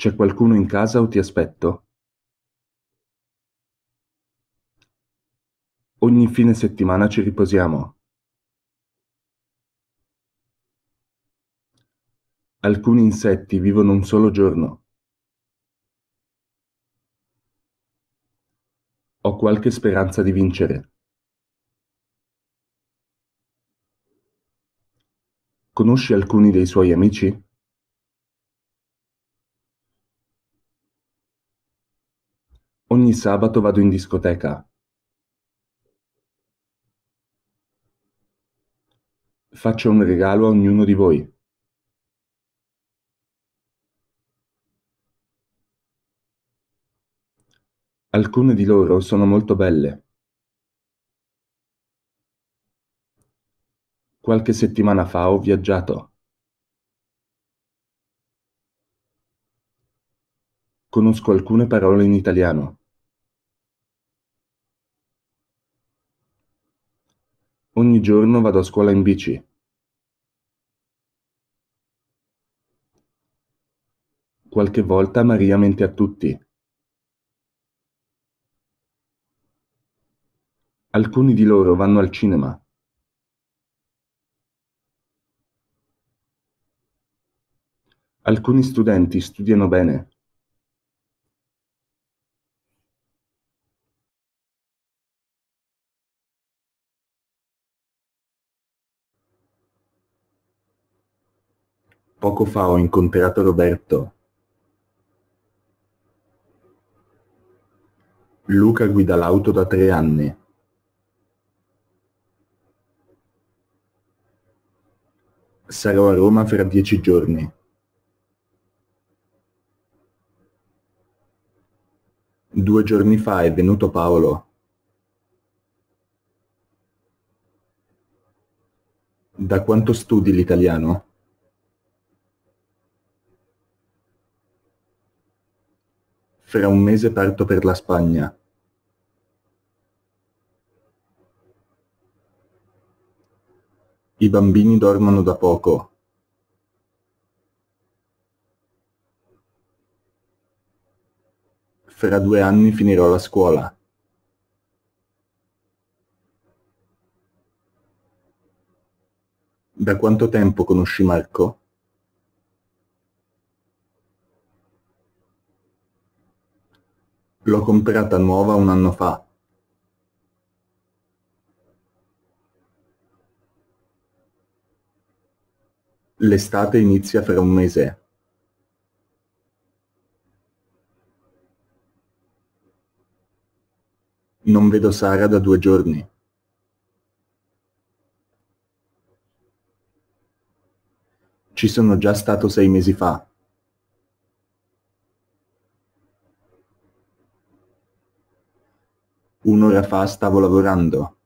C'è qualcuno in casa o ti aspetto? Ogni fine settimana ci riposiamo. Alcuni insetti vivono un solo giorno. Ho qualche speranza di vincere. Conosci alcuni dei suoi amici? ogni sabato vado in discoteca. Faccio un regalo a ognuno di voi. Alcune di loro sono molto belle. Qualche settimana fa ho viaggiato. Conosco alcune parole in italiano. giorno vado a scuola in bici. Qualche volta Maria mente a tutti. Alcuni di loro vanno al cinema. Alcuni studenti studiano bene. Poco fa ho incontrato Roberto. Luca guida l'auto da tre anni. Sarò a Roma fra dieci giorni. Due giorni fa è venuto Paolo. Da quanto studi l'italiano? Fra un mese parto per la Spagna. I bambini dormono da poco. Fra due anni finirò la scuola. Da quanto tempo conosci Marco? L'ho comprata nuova un anno fa. L'estate inizia fra un mese. Non vedo Sara da due giorni. Ci sono già stato sei mesi fa. un'ora fa stavo lavorando.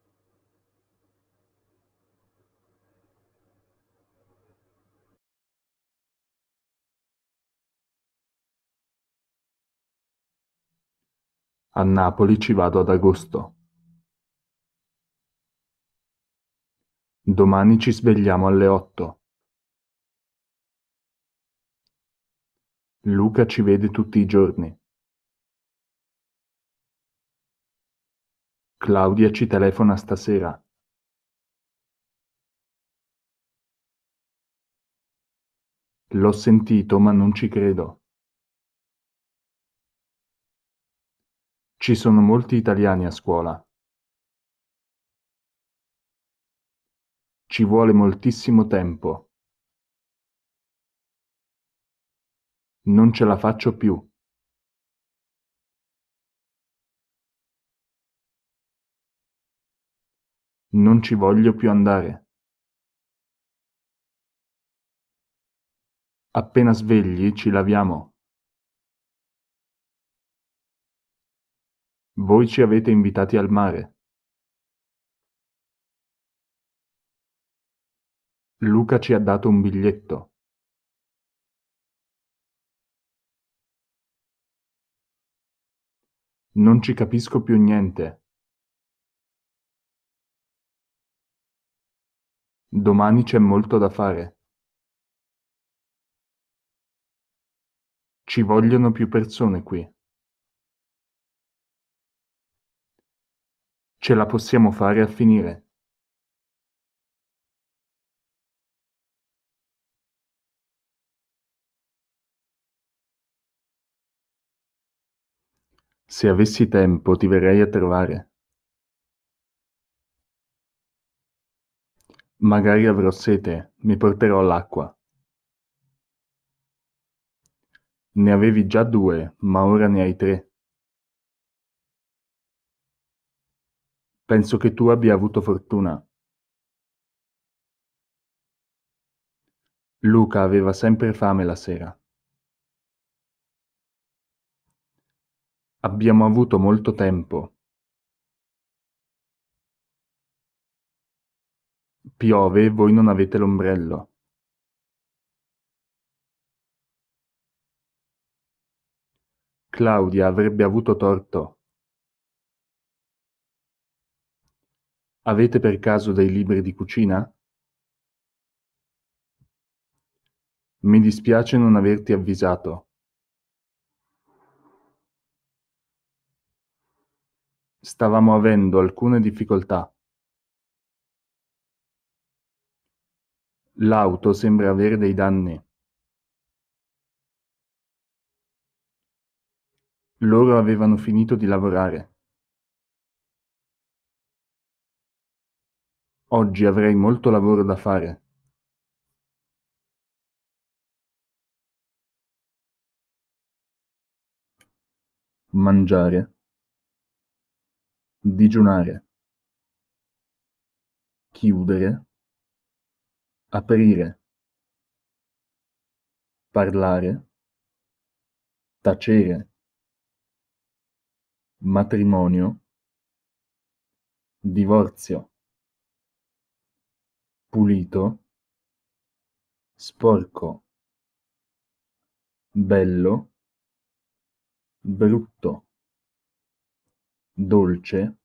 A Napoli ci vado ad agosto. Domani ci svegliamo alle otto. Luca ci vede tutti i giorni. Claudia ci telefona stasera. L'ho sentito ma non ci credo. Ci sono molti italiani a scuola. Ci vuole moltissimo tempo. Non ce la faccio più. Non ci voglio più andare. Appena svegli ci laviamo. Voi ci avete invitati al mare. Luca ci ha dato un biglietto. Non ci capisco più niente. Domani c'è molto da fare. Ci vogliono più persone qui. Ce la possiamo fare a finire. Se avessi tempo ti verrei a trovare. Magari avrò sete, mi porterò l'acqua. Ne avevi già due, ma ora ne hai tre. Penso che tu abbia avuto fortuna. Luca aveva sempre fame la sera. Abbiamo avuto molto tempo. Piove e voi non avete l'ombrello. Claudia avrebbe avuto torto. Avete per caso dei libri di cucina? Mi dispiace non averti avvisato. Stavamo avendo alcune difficoltà. L'auto sembra avere dei danni. Loro avevano finito di lavorare. Oggi avrei molto lavoro da fare. Mangiare. Digiunare. Chiudere aprire, parlare, tacere, matrimonio, divorzio, pulito, sporco, bello, brutto, dolce,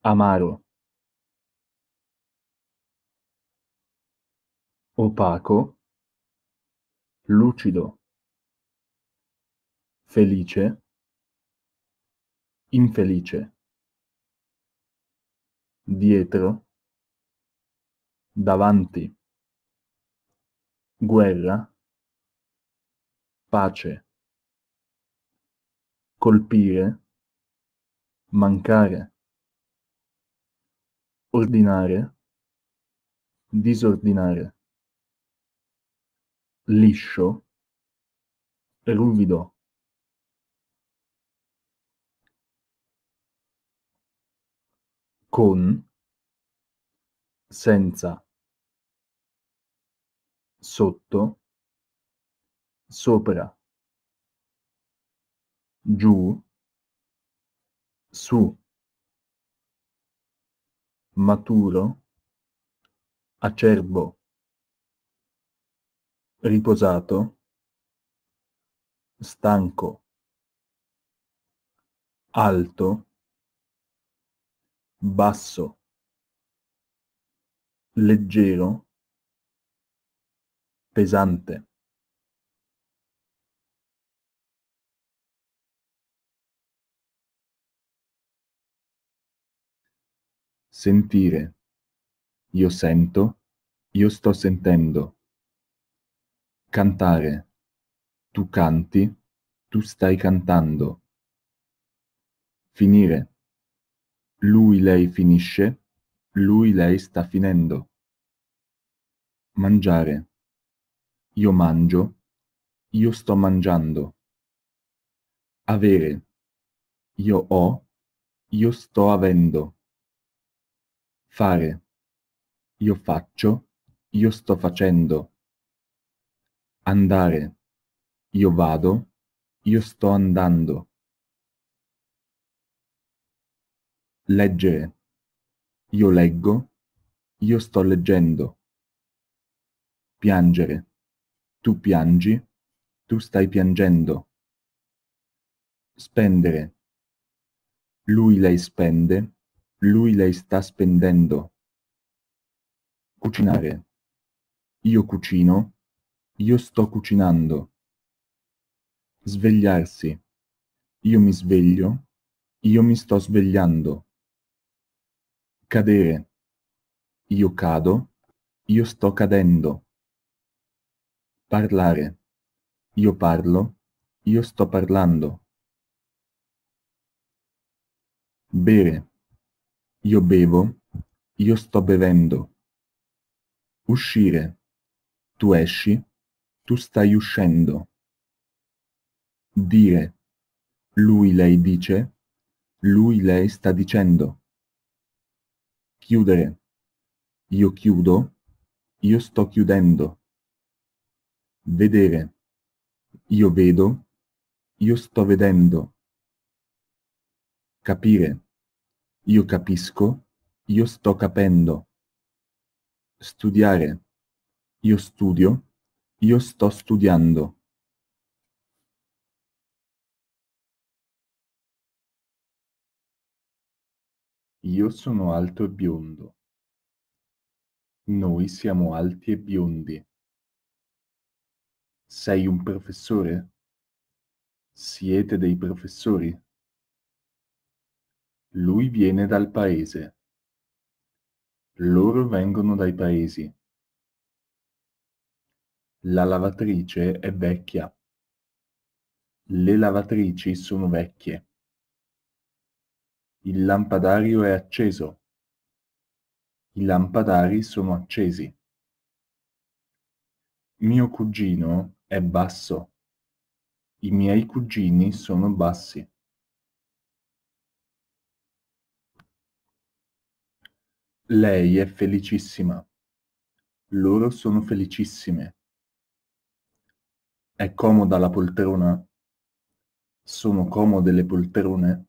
amaro. opaco, lucido, felice, infelice, dietro, davanti, guerra, pace, colpire, mancare, ordinare, disordinare liscio e ruvido. Con, senza, sotto, sopra, giù, su, maturo, acerbo riposato, stanco, alto, basso, leggero, pesante. Sentire. Io sento, io sto sentendo cantare, tu canti, tu stai cantando. Finire, lui lei finisce, lui lei sta finendo. Mangiare, io mangio, io sto mangiando. Avere, io ho, io sto avendo. Fare, io faccio, io sto facendo andare, io vado, io sto andando. Leggere, io leggo, io sto leggendo. Piangere, tu piangi, tu stai piangendo. Spendere, lui lei spende, lui lei sta spendendo. Cucinare, io cucino, io sto cucinando. Svegliarsi. Io mi sveglio. Io mi sto svegliando. Cadere. Io cado. Io sto cadendo. Parlare. Io parlo. Io sto parlando. Bere. Io bevo. Io sto bevendo. Uscire. Tu esci tu stai uscendo. Dire. Lui lei dice. Lui lei sta dicendo. Chiudere. Io chiudo. Io sto chiudendo. Vedere. Io vedo. Io sto vedendo. Capire. Io capisco. Io sto capendo. Studiare. Io studio. Io sto studiando. Io sono alto e biondo. Noi siamo alti e biondi. Sei un professore? Siete dei professori? Lui viene dal paese. Loro vengono dai paesi. La lavatrice è vecchia. Le lavatrici sono vecchie. Il lampadario è acceso. I lampadari sono accesi. Mio cugino è basso. I miei cugini sono bassi. Lei è felicissima. Loro sono felicissime. È comoda la poltrona? Sono comode le poltrone?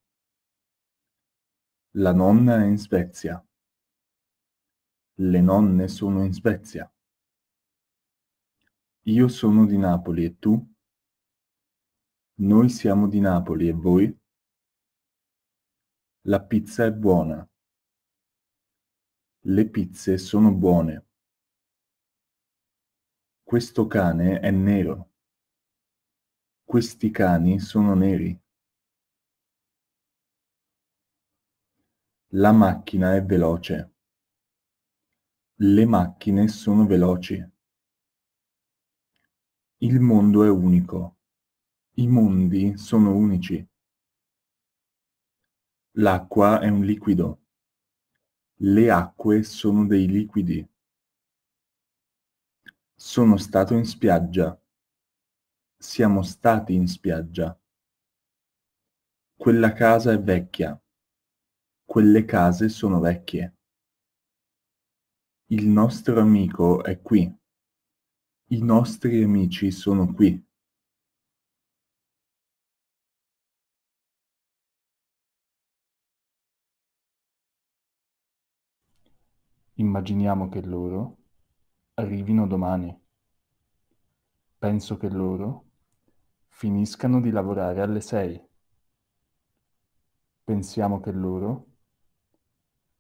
La nonna è in Spezia. Le nonne sono in Spezia. Io sono di Napoli e tu? Noi siamo di Napoli e voi? La pizza è buona. Le pizze sono buone. Questo cane è nero. Questi cani sono neri. La macchina è veloce. Le macchine sono veloci. Il mondo è unico. I mondi sono unici. L'acqua è un liquido. Le acque sono dei liquidi. Sono stato in spiaggia. Siamo stati in spiaggia. Quella casa è vecchia. Quelle case sono vecchie. Il nostro amico è qui. I nostri amici sono qui. Immaginiamo che loro arrivino domani. Penso che loro finiscano di lavorare alle 6. Pensiamo che loro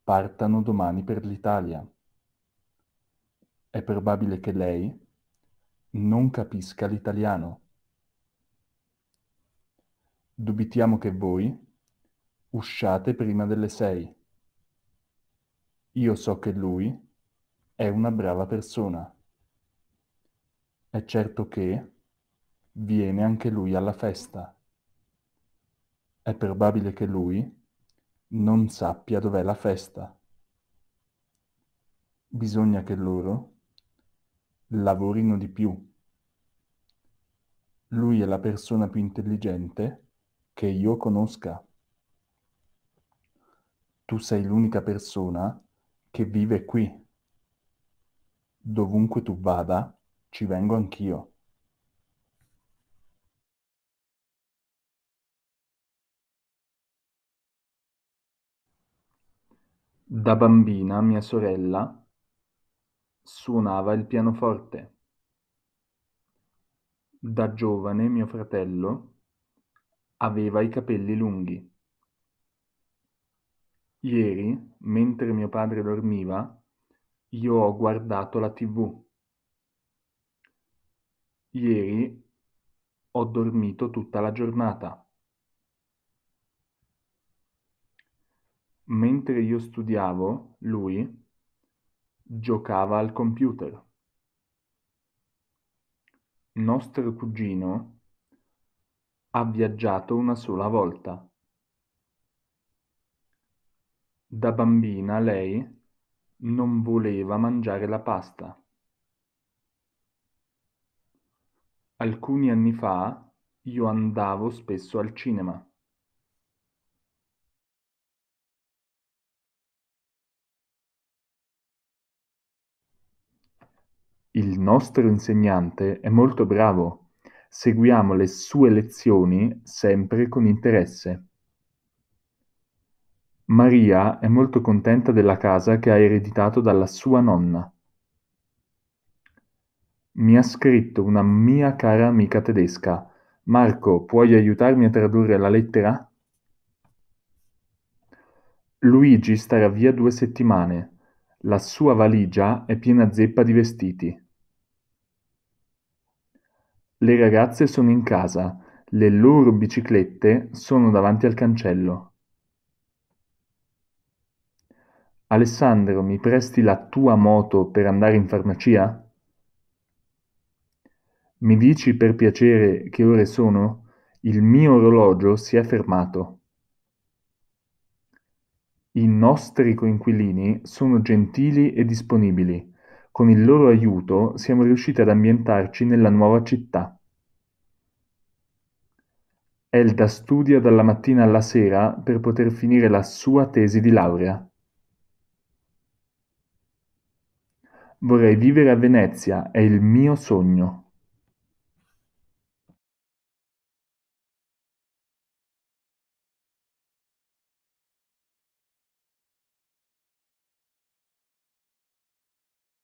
partano domani per l'Italia. È probabile che lei non capisca l'italiano. Dubitiamo che voi usciate prima delle 6. Io so che lui è una brava persona. È certo che viene anche lui alla festa. È probabile che lui non sappia dov'è la festa. Bisogna che loro lavorino di più. Lui è la persona più intelligente che io conosca. Tu sei l'unica persona che vive qui. Dovunque tu vada, ci vengo anch'io. Da bambina mia sorella suonava il pianoforte. Da giovane mio fratello aveva i capelli lunghi. Ieri, mentre mio padre dormiva, io ho guardato la TV. Ieri ho dormito tutta la giornata. Mentre io studiavo, lui giocava al computer. Nostro cugino ha viaggiato una sola volta. Da bambina lei non voleva mangiare la pasta. Alcuni anni fa io andavo spesso al cinema. Il nostro insegnante è molto bravo, seguiamo le sue lezioni sempre con interesse. Maria è molto contenta della casa che ha ereditato dalla sua nonna. Mi ha scritto una mia cara amica tedesca. Marco, puoi aiutarmi a tradurre la lettera? Luigi starà via due settimane. La sua valigia è piena zeppa di vestiti. Le ragazze sono in casa, le loro biciclette sono davanti al cancello. Alessandro, mi presti la tua moto per andare in farmacia? Mi dici per piacere che ore sono? Il mio orologio si è fermato. I nostri coinquilini sono gentili e disponibili, con il loro aiuto siamo riusciti ad ambientarci nella nuova città. Elda studia dalla mattina alla sera per poter finire la sua tesi di laurea. Vorrei vivere a Venezia, è il mio sogno.